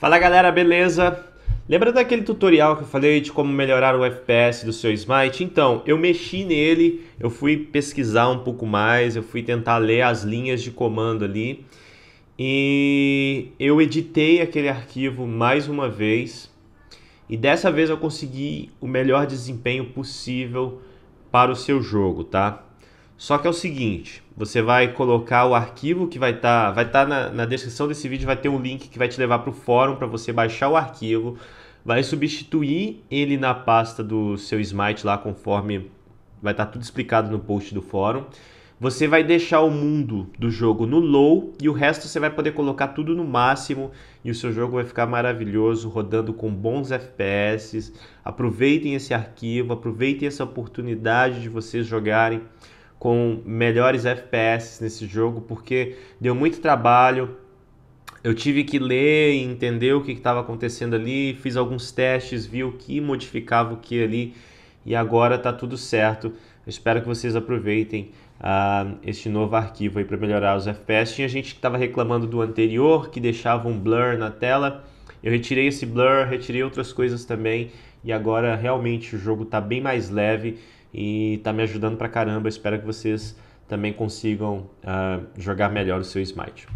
Fala galera, beleza? Lembra daquele tutorial que eu falei de como melhorar o FPS do seu Smite? Então, eu mexi nele, eu fui pesquisar um pouco mais, eu fui tentar ler as linhas de comando ali e eu editei aquele arquivo mais uma vez e dessa vez eu consegui o melhor desempenho possível para o seu jogo, tá? Só que é o seguinte, você vai colocar o arquivo que vai estar tá, vai tá na, na descrição desse vídeo, vai ter um link que vai te levar para o fórum para você baixar o arquivo. Vai substituir ele na pasta do seu Smite lá, conforme vai estar tá tudo explicado no post do fórum. Você vai deixar o mundo do jogo no low e o resto você vai poder colocar tudo no máximo e o seu jogo vai ficar maravilhoso, rodando com bons FPS. Aproveitem esse arquivo, aproveitem essa oportunidade de vocês jogarem com melhores FPS nesse jogo, porque deu muito trabalho. Eu tive que ler e entender o que estava acontecendo ali, fiz alguns testes, vi o que modificava o que ali, e agora está tudo certo. Eu espero que vocês aproveitem uh, este novo arquivo para melhorar os FPS. Tinha gente que estava reclamando do anterior, que deixava um blur na tela. Eu retirei esse blur, retirei outras coisas também e agora realmente o jogo está bem mais leve e está me ajudando pra caramba. espero que vocês também consigam uh, jogar melhor o seu Smite.